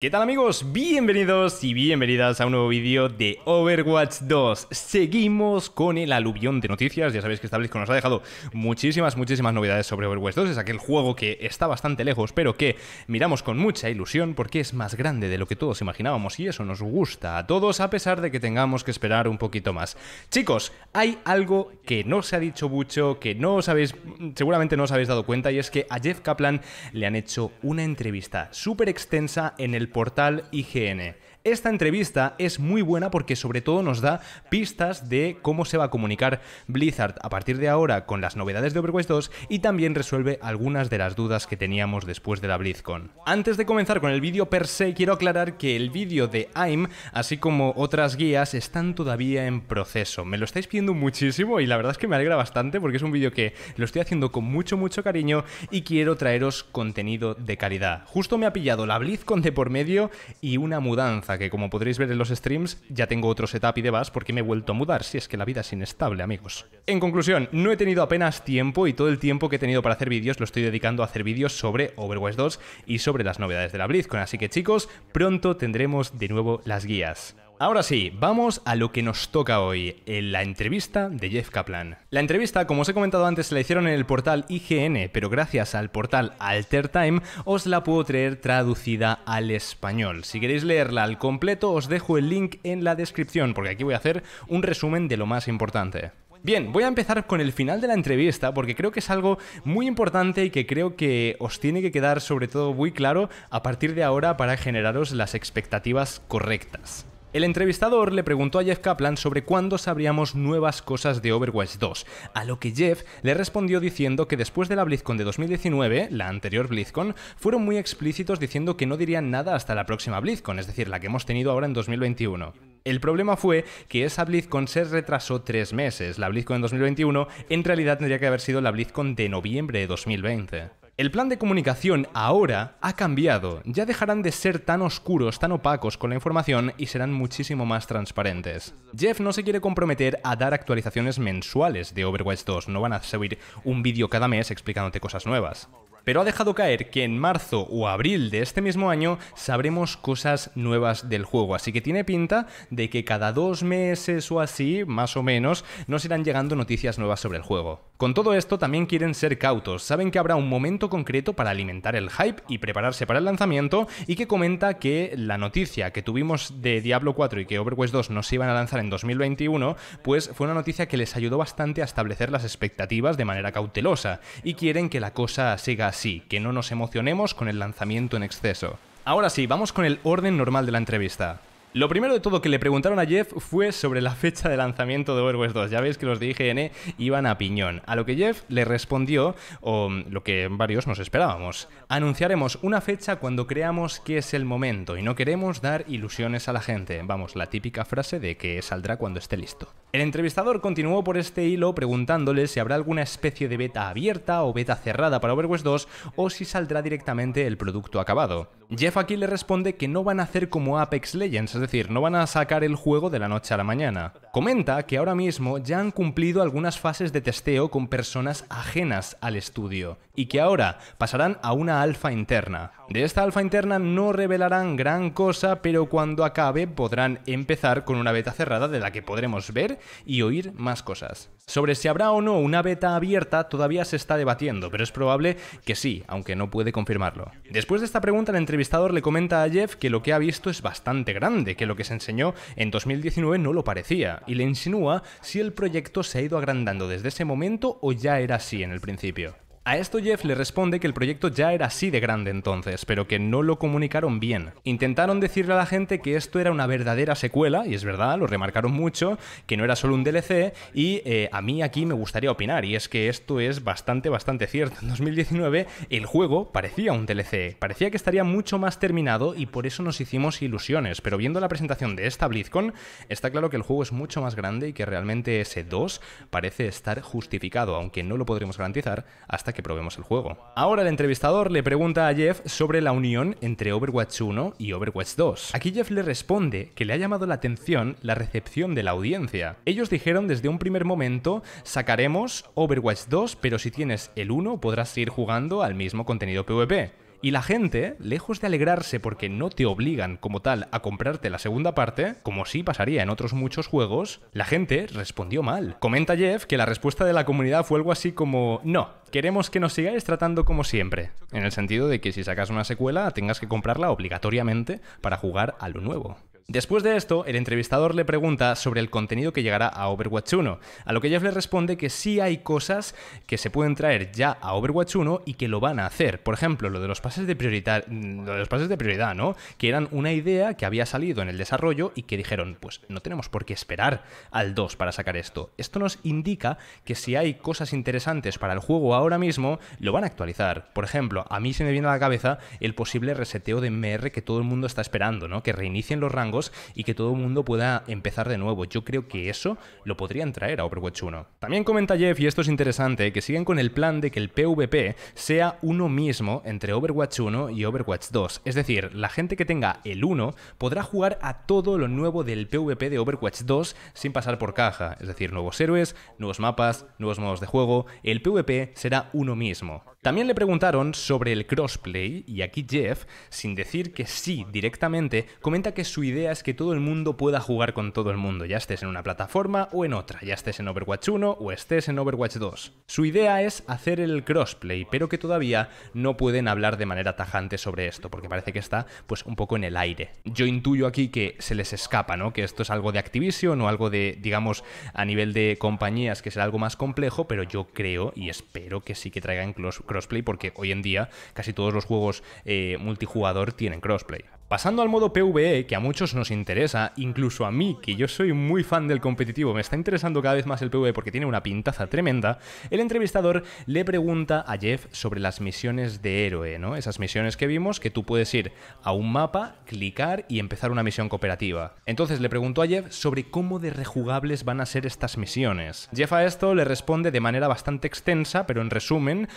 ¿Qué tal amigos? Bienvenidos y bienvenidas a un nuevo vídeo de Overwatch 2. Seguimos con el aluvión de noticias, ya sabéis que esta que nos ha dejado muchísimas, muchísimas novedades sobre Overwatch 2, es aquel juego que está bastante lejos, pero que miramos con mucha ilusión porque es más grande de lo que todos imaginábamos y eso nos gusta a todos a pesar de que tengamos que esperar un poquito más. Chicos, hay algo que no se ha dicho mucho, que no os habéis, seguramente no os habéis dado cuenta y es que a Jeff Kaplan le han hecho una entrevista súper extensa en el portal IGN. Esta entrevista es muy buena porque sobre todo nos da pistas de cómo se va a comunicar Blizzard a partir de ahora con las novedades de Overwatch 2 y también resuelve algunas de las dudas que teníamos después de la BlizzCon. Antes de comenzar con el vídeo per se, quiero aclarar que el vídeo de AIM, así como otras guías, están todavía en proceso. Me lo estáis pidiendo muchísimo y la verdad es que me alegra bastante porque es un vídeo que lo estoy haciendo con mucho, mucho cariño y quiero traeros contenido de calidad. Justo me ha pillado la BlizzCon de por medio y una mudanza que como podréis ver en los streams, ya tengo otro setup y demás porque me he vuelto a mudar, si es que la vida es inestable, amigos. En conclusión, no he tenido apenas tiempo y todo el tiempo que he tenido para hacer vídeos lo estoy dedicando a hacer vídeos sobre Overwatch 2 y sobre las novedades de la BlizzCon, así que chicos, pronto tendremos de nuevo las guías. Ahora sí, vamos a lo que nos toca hoy, en la entrevista de Jeff Kaplan. La entrevista, como os he comentado antes, se la hicieron en el portal IGN, pero gracias al portal Alter Time os la puedo traer traducida al español. Si queréis leerla al completo, os dejo el link en la descripción, porque aquí voy a hacer un resumen de lo más importante. Bien, voy a empezar con el final de la entrevista porque creo que es algo muy importante y que creo que os tiene que quedar sobre todo muy claro a partir de ahora para generaros las expectativas correctas. El entrevistador le preguntó a Jeff Kaplan sobre cuándo sabríamos nuevas cosas de Overwatch 2, a lo que Jeff le respondió diciendo que después de la BlizzCon de 2019, la anterior BlizzCon, fueron muy explícitos diciendo que no dirían nada hasta la próxima BlizzCon, es decir, la que hemos tenido ahora en 2021. El problema fue que esa BlizzCon se retrasó tres meses, la BlizzCon de 2021 en realidad tendría que haber sido la BlizzCon de noviembre de 2020. El plan de comunicación ahora ha cambiado. Ya dejarán de ser tan oscuros, tan opacos con la información y serán muchísimo más transparentes. Jeff no se quiere comprometer a dar actualizaciones mensuales de Overwatch 2. No van a subir un vídeo cada mes explicándote cosas nuevas pero ha dejado caer que en marzo o abril de este mismo año sabremos cosas nuevas del juego, así que tiene pinta de que cada dos meses o así, más o menos, nos irán llegando noticias nuevas sobre el juego. Con todo esto también quieren ser cautos, saben que habrá un momento concreto para alimentar el hype y prepararse para el lanzamiento y que comenta que la noticia que tuvimos de Diablo 4 y que Overwatch 2 no se iban a lanzar en 2021, pues fue una noticia que les ayudó bastante a establecer las expectativas de manera cautelosa y quieren que la cosa siga así así, que no nos emocionemos con el lanzamiento en exceso. Ahora sí, vamos con el orden normal de la entrevista. Lo primero de todo que le preguntaron a Jeff fue sobre la fecha de lanzamiento de Overwatch 2. Ya veis que los de IGN iban a piñón. A lo que Jeff le respondió, o lo que varios nos esperábamos, anunciaremos una fecha cuando creamos que es el momento y no queremos dar ilusiones a la gente. Vamos, la típica frase de que saldrá cuando esté listo. El entrevistador continuó por este hilo preguntándole si habrá alguna especie de beta abierta o beta cerrada para Overwatch 2 o si saldrá directamente el producto acabado. Jeff aquí le responde que no van a hacer como Apex Legends, es decir, no van a sacar el juego de la noche a la mañana. Comenta que ahora mismo ya han cumplido algunas fases de testeo con personas ajenas al estudio y que ahora pasarán a una alfa interna. De esta alfa interna no revelarán gran cosa, pero cuando acabe podrán empezar con una beta cerrada de la que podremos ver y oír más cosas. Sobre si habrá o no una beta abierta todavía se está debatiendo, pero es probable que sí, aunque no puede confirmarlo. Después de esta pregunta, la el entrevistador le comenta a Jeff que lo que ha visto es bastante grande, que lo que se enseñó en 2019 no lo parecía, y le insinúa si el proyecto se ha ido agrandando desde ese momento o ya era así en el principio. A esto Jeff le responde que el proyecto ya era así de grande entonces, pero que no lo comunicaron bien. Intentaron decirle a la gente que esto era una verdadera secuela, y es verdad, lo remarcaron mucho, que no era solo un DLC, y eh, a mí aquí me gustaría opinar, y es que esto es bastante, bastante cierto. En 2019 el juego parecía un DLC, parecía que estaría mucho más terminado y por eso nos hicimos ilusiones, pero viendo la presentación de esta BlizzCon, está claro que el juego es mucho más grande y que realmente ese 2 parece estar justificado, aunque no lo podremos garantizar hasta que que probemos el juego. Ahora el entrevistador le pregunta a Jeff sobre la unión entre Overwatch 1 y Overwatch 2. Aquí Jeff le responde que le ha llamado la atención la recepción de la audiencia. Ellos dijeron desde un primer momento, sacaremos Overwatch 2, pero si tienes el 1 podrás seguir jugando al mismo contenido PvP. Y la gente, lejos de alegrarse porque no te obligan como tal a comprarte la segunda parte, como sí pasaría en otros muchos juegos, la gente respondió mal. Comenta Jeff que la respuesta de la comunidad fue algo así como, no, queremos que nos sigáis tratando como siempre, en el sentido de que si sacas una secuela tengas que comprarla obligatoriamente para jugar a lo nuevo. Después de esto, el entrevistador le pregunta sobre el contenido que llegará a Overwatch 1, a lo que Jeff le responde que sí hay cosas que se pueden traer ya a Overwatch 1 y que lo van a hacer. Por ejemplo, lo de los pases de prioridad, lo de los pases de prioridad, ¿no? Que eran una idea que había salido en el desarrollo y que dijeron, pues no tenemos por qué esperar al 2 para sacar esto. Esto nos indica que si hay cosas interesantes para el juego ahora mismo, lo van a actualizar. Por ejemplo, a mí se me viene a la cabeza el posible reseteo de MR que todo el mundo está esperando, ¿no? Que reinicien los rangos y que todo el mundo pueda empezar de nuevo. Yo creo que eso lo podrían traer a Overwatch 1. También comenta Jeff, y esto es interesante, que siguen con el plan de que el PvP sea uno mismo entre Overwatch 1 y Overwatch 2. Es decir, la gente que tenga el 1 podrá jugar a todo lo nuevo del PvP de Overwatch 2 sin pasar por caja. Es decir, nuevos héroes, nuevos mapas, nuevos modos de juego. El PvP será uno mismo. También le preguntaron sobre el crossplay y aquí Jeff, sin decir que sí directamente, comenta que su idea es que todo el mundo pueda jugar con todo el mundo, ya estés en una plataforma o en otra, ya estés en Overwatch 1 o estés en Overwatch 2. Su idea es hacer el crossplay, pero que todavía no pueden hablar de manera tajante sobre esto, porque parece que está pues un poco en el aire. Yo intuyo aquí que se les escapa, ¿no? Que esto es algo de Activision o algo de, digamos, a nivel de compañías que será algo más complejo, pero yo creo y espero que sí que traigan crossplay, porque hoy en día casi todos los juegos eh, multijugador tienen crossplay. Pasando al modo PvE, que a muchos nos interesa, incluso a mí, que yo soy muy fan del competitivo, me está interesando cada vez más el PvE porque tiene una pintaza tremenda, el entrevistador le pregunta a Jeff sobre las misiones de héroe, ¿no? Esas misiones que vimos que tú puedes ir a un mapa, clicar y empezar una misión cooperativa. Entonces le preguntó a Jeff sobre cómo de rejugables van a ser estas misiones. Jeff a esto le responde de manera bastante extensa, pero en resumen,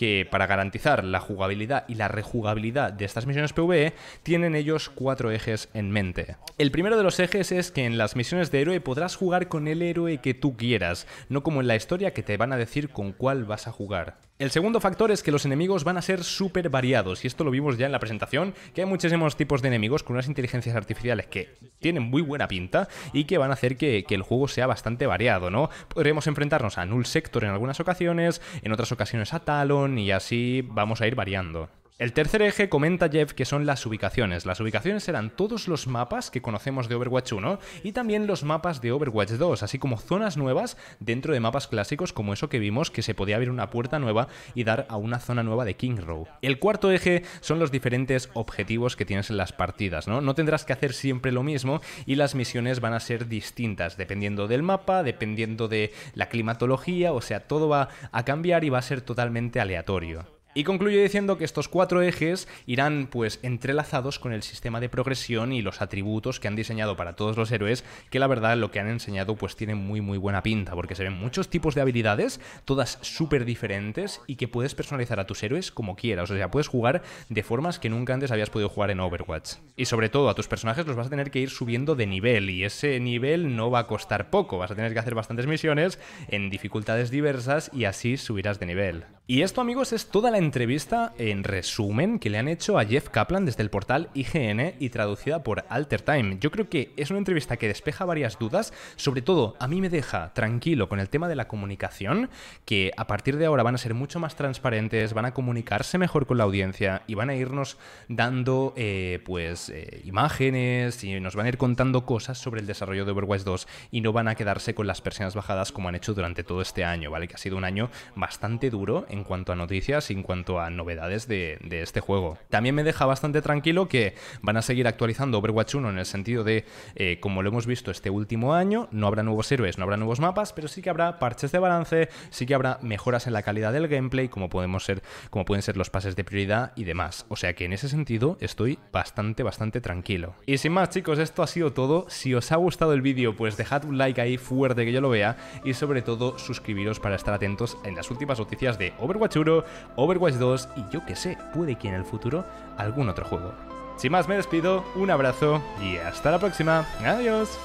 que para garantizar la jugabilidad y la rejugabilidad de estas misiones PvE, tienen ellos cuatro ejes en mente. El primero de los ejes es que en las misiones de héroe podrás jugar con el héroe que tú quieras, no como en la historia que te van a decir con cuál vas a jugar. El segundo factor es que los enemigos van a ser súper variados, y esto lo vimos ya en la presentación, que hay muchísimos tipos de enemigos con unas inteligencias artificiales que tienen muy buena pinta y que van a hacer que, que el juego sea bastante variado, ¿no? Podremos enfrentarnos a Null Sector en algunas ocasiones, en otras ocasiones a Talon, y así vamos a ir variando. El tercer eje comenta Jeff que son las ubicaciones. Las ubicaciones serán todos los mapas que conocemos de Overwatch 1 y también los mapas de Overwatch 2, así como zonas nuevas dentro de mapas clásicos como eso que vimos que se podía abrir una puerta nueva y dar a una zona nueva de King Row. El cuarto eje son los diferentes objetivos que tienes en las partidas, ¿no? No tendrás que hacer siempre lo mismo y las misiones van a ser distintas dependiendo del mapa, dependiendo de la climatología, o sea, todo va a cambiar y va a ser totalmente aleatorio. Y concluyo diciendo que estos cuatro ejes irán pues entrelazados con el sistema de progresión y los atributos que han diseñado para todos los héroes, que la verdad lo que han enseñado pues tiene muy muy buena pinta, porque se ven muchos tipos de habilidades, todas súper diferentes y que puedes personalizar a tus héroes como quieras, o sea, puedes jugar de formas que nunca antes habías podido jugar en Overwatch. Y sobre todo a tus personajes los vas a tener que ir subiendo de nivel y ese nivel no va a costar poco, vas a tener que hacer bastantes misiones en dificultades diversas y así subirás de nivel. Y esto, amigos, es toda la entrevista en resumen que le han hecho a Jeff Kaplan desde el portal IGN y traducida por Alter Time. Yo creo que es una entrevista que despeja varias dudas, sobre todo a mí me deja tranquilo con el tema de la comunicación, que a partir de ahora van a ser mucho más transparentes, van a comunicarse mejor con la audiencia y van a irnos dando eh, pues eh, imágenes y nos van a ir contando cosas sobre el desarrollo de Overwatch 2 y no van a quedarse con las persianas bajadas como han hecho durante todo este año, ¿vale? Que ha sido un año bastante duro en cuanto a noticias y en cuanto a novedades de, este juego. También me deja bastante tranquilo que van a seguir actualizando Overwatch 1 en el sentido de, eh, como lo hemos visto este último año, no habrá nuevos héroes, no habrá nuevos mapas, pero sí que habrá parches de balance, sí que habrá mejoras en la calidad del gameplay, como, podemos ser, como pueden ser los pases de prioridad y demás. O sea que en ese sentido estoy bastante, bastante tranquilo. Y sin más chicos, esto ha sido todo. Si os ha gustado el vídeo, pues dejad un like ahí fuerte que yo lo vea y sobre todo suscribiros para estar atentos en las últimas noticias de Overwatch Overwatch 1, Overwatch 2 y yo que sé, puede que en el futuro algún otro juego. Sin más me despido, un abrazo y hasta la próxima. Adiós.